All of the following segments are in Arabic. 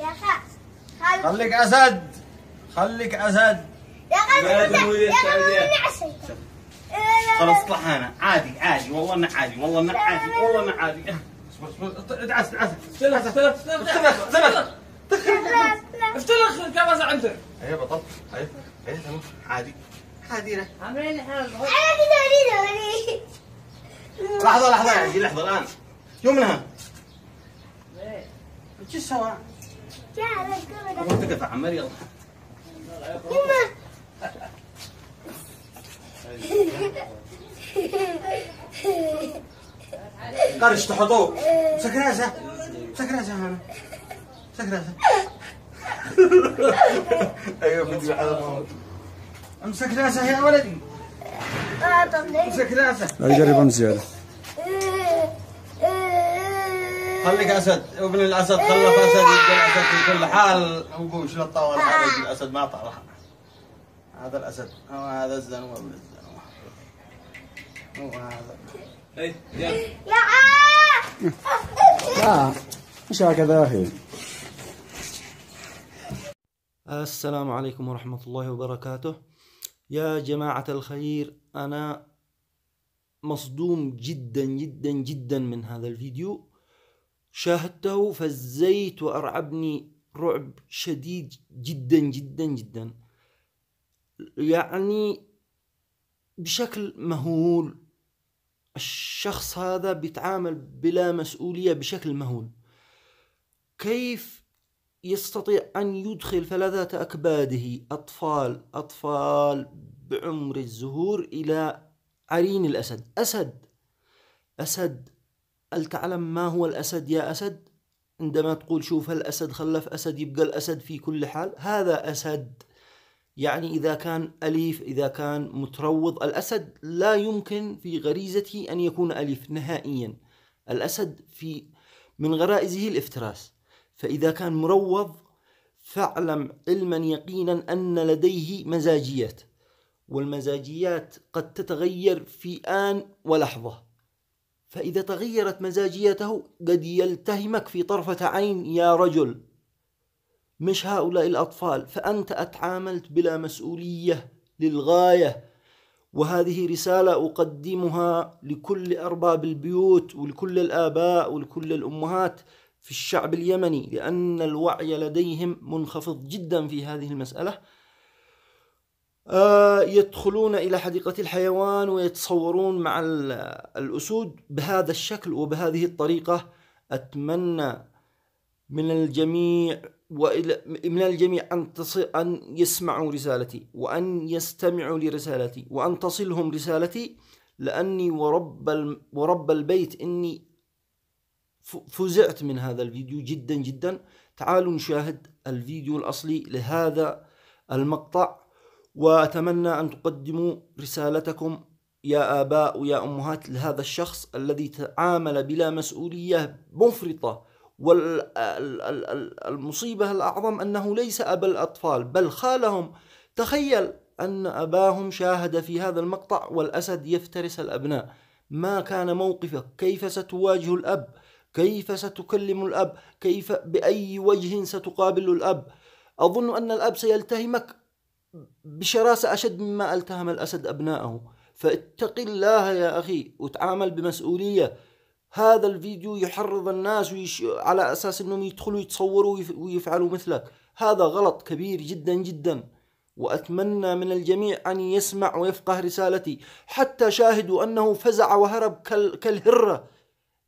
يا خالد خليك اسد خليك اسد يا خالد يا خالد خلاص اطلع انا عادي عادي والله انه عادي والله انه عادي والله انه عادي اصبر اصبر ادعس ادعس افتلخ افتلخ افتلخ افتلخ افتلخ كما زعمت ايوه بطل ايوه ايوه تمام عادي عادي عاملين حال لحظه لحظه يعني لحظه الان يوم منها شو سوا؟ روح تقف عمال يلا قرش تحطوه مسك راسه مسك راسه هنا مسك راسه ايوه بدي على امسك راسه يا ولدي امسك آه، راسه لا يجرب زياده خليك اسد ابن الاسد خلف اسد يبقى الاسد في كل حال وقوش لا طول عليك الاسد ما طلع هذا الاسد هو هذا الزنوه ابن الزنوه هو هذا اي لا مش هكذا اخي السلام عليكم ورحمة الله وبركاته يا جماعة الخير أنا مصدوم جدا جدا جدا من هذا الفيديو شاهدته فزيت وأرعبني رعب شديد جدا جدا جدا يعني بشكل مهول الشخص هذا بيتعامل بلا مسؤولية بشكل مهول كيف يستطيع أن يدخل ثلاثة أكباده أطفال أطفال بعمر الزهور إلى عرين الأسد أسد أسد هل تعلم ما هو الأسد يا أسد؟ عندما تقول شوف الأسد خلف أسد يبقى الأسد في كل حال هذا أسد يعني إذا كان أليف إذا كان متروض الأسد لا يمكن في غريزته أن يكون أليف نهائيا الأسد في من غرائزه الافتراس فإذا كان مروض فاعلم علما يقينا أن لديه مزاجيات والمزاجيات قد تتغير في آن ولحظة فإذا تغيرت مزاجيته قد يلتهمك في طرفة عين يا رجل مش هؤلاء الأطفال فأنت أتعاملت بلا مسؤولية للغاية وهذه رسالة أقدمها لكل أرباب البيوت ولكل الآباء ولكل الأمهات في الشعب اليمني لأن الوعي لديهم منخفض جدا في هذه المسألة آه، يدخلون إلى حديقة الحيوان ويتصورون مع الأسود بهذا الشكل وبهذه الطريقة أتمنى من الجميع وإلى من الجميع أن تصل أن يسمعوا رسالتي وأن يستمعوا لرسالتي وأن تصلهم رسالتي لأني ورب ورب البيت إني فزعت من هذا الفيديو جدا جدا تعالوا نشاهد الفيديو الأصلي لهذا المقطع وأتمنى أن تقدموا رسالتكم يا آباء ويا أمهات لهذا الشخص الذي تعامل بلا مسؤولية مفرطة والمصيبة الأعظم أنه ليس أبا الأطفال بل خالهم تخيل أن أباهم شاهد في هذا المقطع والأسد يفترس الأبناء ما كان موقفك كيف ستواجه الأب كيف ستكلم الأب كيف بأي وجه ستقابل الأب أظن أن الأب سيلتهمك بشراسة أشد مما ألتهم الأسد أبناءه فاتق الله يا أخي وتعامل بمسؤولية هذا الفيديو يحرض الناس ويش... على أساس أنهم يدخلوا يتصوروا ويف... ويفعلوا مثلك هذا غلط كبير جدا جدا وأتمنى من الجميع أن يسمع ويفقه رسالتي حتى شاهدوا أنه فزع وهرب كال... كالهرة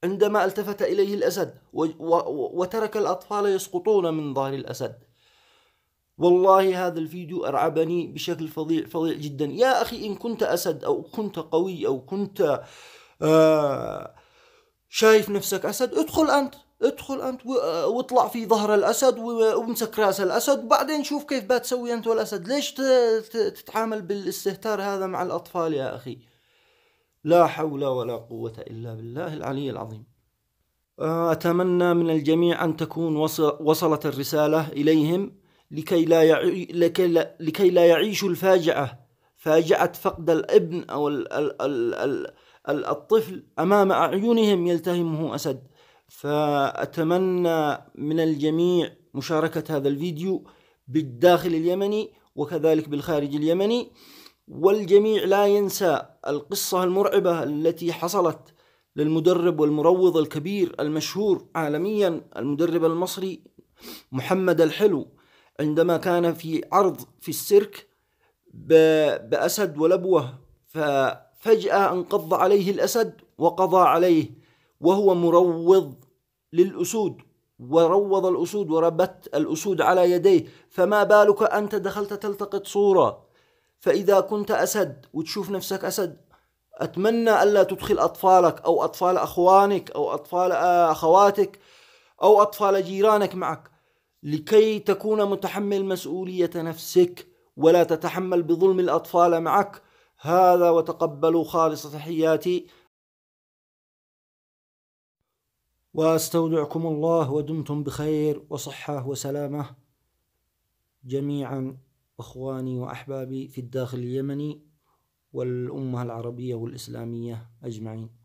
عندما التفت إليه الأسد و... و... وترك الأطفال يسقطون من ظهر الأسد والله هذا الفيديو أرعبني بشكل فظيع فظيع جدا يا أخي إن كنت أسد أو كنت قوي أو كنت آه، شايف نفسك أسد ادخل أنت ادخل أنت واطلع في ظهر الأسد وامسك رأس الأسد وبعدين شوف كيف بتسوي أنت والأسد ليش تتعامل بالاستهتار هذا مع الأطفال يا أخي لا حول ولا قوة إلا بالله العلي العظيم آه، أتمنى من الجميع أن تكون وصلت الرسالة إليهم لكي لا يع... لكي, لا... لكي لا يعيشوا الفاجعة فاجعة فقد الابن أو ال... ال... ال... ال... الطفل أمام أعينهم يلتهمه أسد فأتمنى من الجميع مشاركة هذا الفيديو بالداخل اليمني وكذلك بالخارج اليمني والجميع لا ينسى القصة المرعبة التي حصلت للمدرب والمروض الكبير المشهور عالميا المدرب المصري محمد الحلو عندما كان في عرض في السيرك بأسد ولبوة ففجأة انقض عليه الأسد وقضى عليه وهو مروض للأسود وروض الأسود وربت الأسود على يديه فما بالك أنت دخلت تلتقط صورة فإذا كنت أسد وتشوف نفسك أسد أتمنى ألا تدخل أطفالك أو أطفال أخوانك أو أطفال أخواتك أو أطفال جيرانك معك لكي تكون متحمل مسؤولية نفسك ولا تتحمل بظلم الأطفال معك هذا وتقبلوا خالص تحياتي واستودعكم الله ودمتم بخير وصحه وسلامه جميعا اخواني واحبابي في الداخل اليمني والامه العربيه والاسلاميه اجمعين